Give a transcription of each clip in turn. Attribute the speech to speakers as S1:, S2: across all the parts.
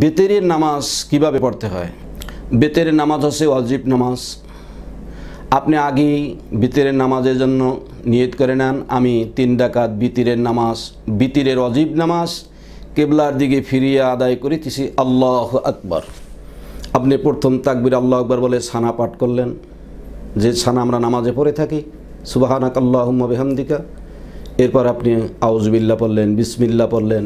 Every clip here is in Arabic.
S1: বেতেরের নামাজ কিভাবে পড়তে হয় বেতেরের নামাজ হচ্ছে অজিব নামাজ আপনি আগেই বিতিরের নামাজের জন্য নিয়ত করে নেন আমি তিন ডাকাত বিতিরের নামাজ বিতিরের অজীব নামাজ কেবলার দিকে ফিরিয়ে আদায় করিতেছি আল্লাহ আকবর আপনি প্রথম তাকবির আল্লাহ আকবর বলে সানা পাঠ করলেন যে সানা আমরা নামাজে পড়ে থাকি সুবাহানাক আল্লাহম্মা বেহামদিকা এরপর আপনি আউজবিল্লা পড়লেন বিসমিল্লা পড়লেন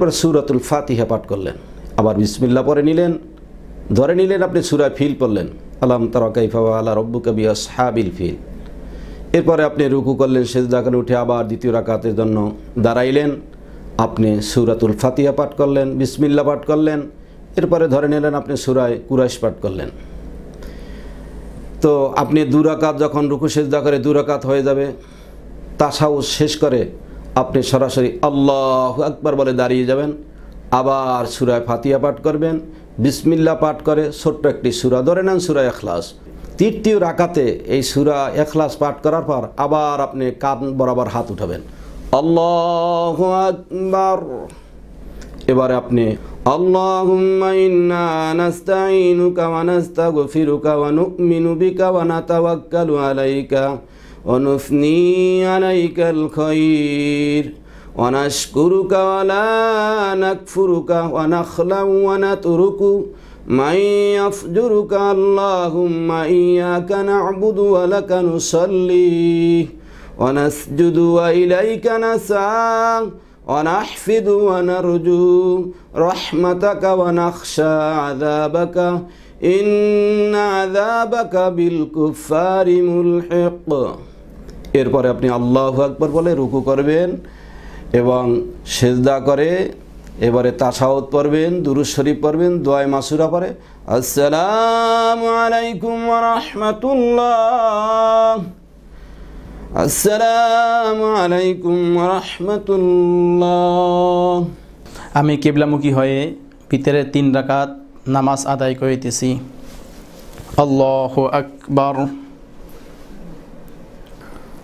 S1: পরে সুরাতুল ফাতিহা পাঠ করলেন আবার বিসমিল্লা পরে নিলেন ধরে নিলেন আপনি সুরায় ফিল পড়লেন আলাম তারকাইফা আলা রব্বু কবি হাবিল ফিল এরপরে আপনি রুকু করলেন সেজদাকালে উঠে আবার দ্বিতীয় রাকাতের জন্য দাঁড়াইলেন আপনি সুরাতুল ফাতিহা পাঠ করলেন বিসমিল্লা পাঠ করলেন এরপরে ধরে নিলেন আপনি সুরায় কুরাইশ পাঠ করলেন তো আপনি দুরাকাত যখন রুকু সেজদা করে দুরাকাত হয়ে যাবে তাছাও শেষ করে আপনি সরাসরি আল্লাহ আকবার বলে দাঁড়িয়ে যাবেন আবার সুরায় ফাতিয়া পাঠ করবেন বিসমিল্লা পাঠ করে ছোট্ট একটি সুরা ধরে নেন সুরা এখলাস তৃতীয় রাকাতে এই সুরা এখলাস পাঠ করার পর আবার আপনি কান বরাবর হাত উঠাবেন আল্লাহ আকবার এবারে আপনি আল্লাহ ونثني عليك الخير ونشكرك ولا نكفرك ونخلع ونترك من يفجرك اللهم إياك نعبد ولك نصلي ونسجد وإليك نسعى ونحفد ونرجو رحمتك ونخشى عذابك إن عذابك بالكفار ملحق এরপরে আপনি আল্লাহ আকবর বলে রুকু করবেন এবং সেজদা করে এবারে তাসাউদ পড়বেন দুরু শরীফ পড়বেন দোয়াই মাসুরা পরে আসসালাম আলাইকুম রহমতুল্লাহ আসসালাম আলাইকুম
S2: রহমতুল্লাহ আমি কেবলামুখী হয়ে ভিতরে তিন রাকাত নামাজ আদায় করিতেছি আল্লাহ আকবর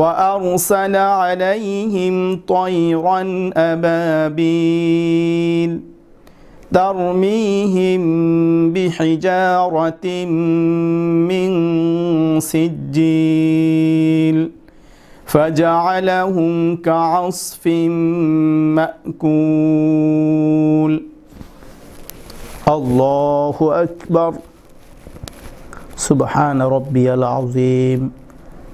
S2: وأرسل عليهم طيرا أبابيل ترميهم بحجارة من سجيل فجعلهم كعصف مأكول الله أكبر سبحان ربي العظيم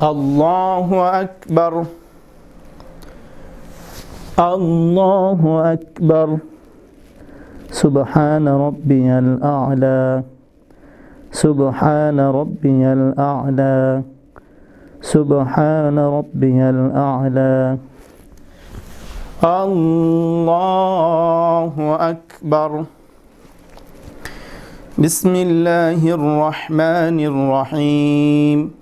S2: الله
S3: أكبر الله أكبر سبحان ربي الأعلى سبحان ربي الأعلى سبحان ربي الأعلى الله أكبر
S2: بسم الله الرحمن الرحيم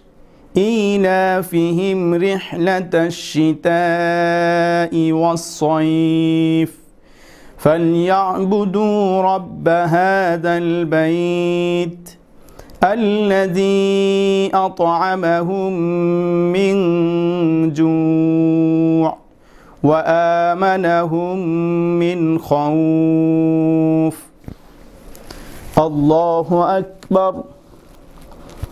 S2: إيلافهم رحلة الشتاء والصيف فليعبدوا رب هذا البيت الذي أطعمهم من جوع وآمنهم من خوف الله أكبر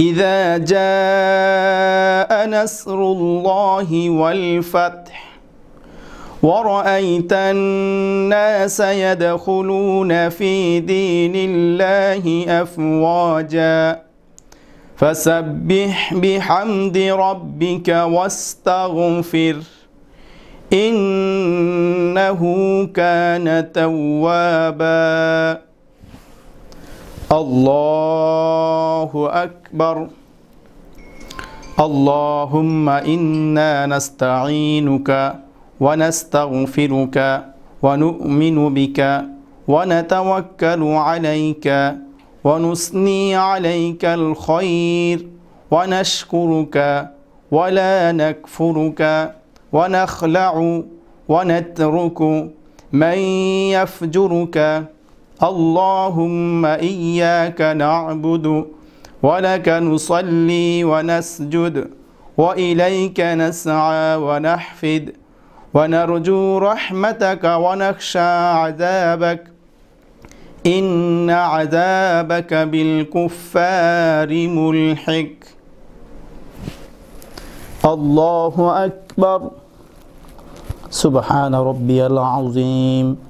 S2: إذا جاء نصر الله والفتح ورأيت الناس يدخلون في دين الله أفواجا فسبح بحمد ربك واستغفر إنه كان توابا الله أكبر اللهم إنا نستعينك ونستغفرك ونؤمن بك ونتوكل عليك ونثني عليك الخير ونشكرك ولا نكفرك ونخلع ونترك من يفجرك اللهم إياك نعبد ولك نصلي ونسجد وإليك نسعى ونحفد ونرجو رحمتك ونخشى عذابك إن عذابك بالكفار ملحق الله أكبر سبحان ربي العظيم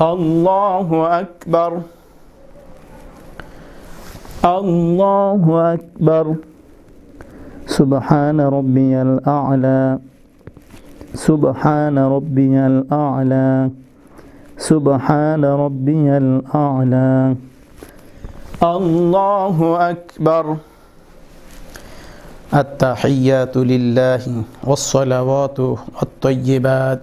S2: الله أكبر
S3: الله أكبر سبحان ربي الأعلى سبحان ربي الأعلى سبحان ربي الأعلى
S2: الله أكبر التحيات لله والصلوات الطيبات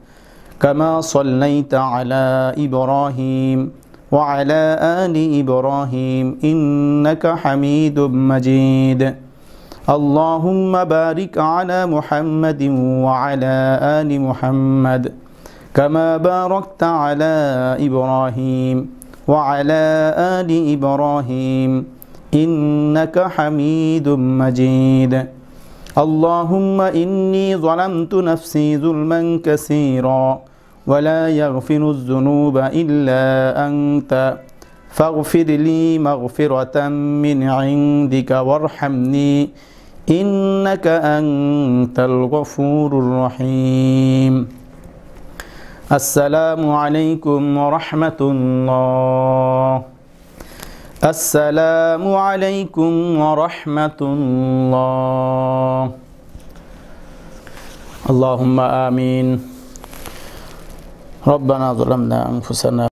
S2: كما صليت على إبراهيم وعلى آل إبراهيم إنك حميد مجيد اللهم بارك على محمد وعلى آل محمد كما باركت على إبراهيم وعلى آل إبراهيم إنك حميد مجيد اللهم إني ظلمت نفسي ظلما كثيرا ولا يغفر الذنوب إلا أنت فاغفر لي مغفرة من عندك وارحمني إنك أنت الغفور الرحيم السلام عليكم ورحمة الله السلام عليكم ورحمة الله اللهم آمين ربنا ظلمنا أنفسنا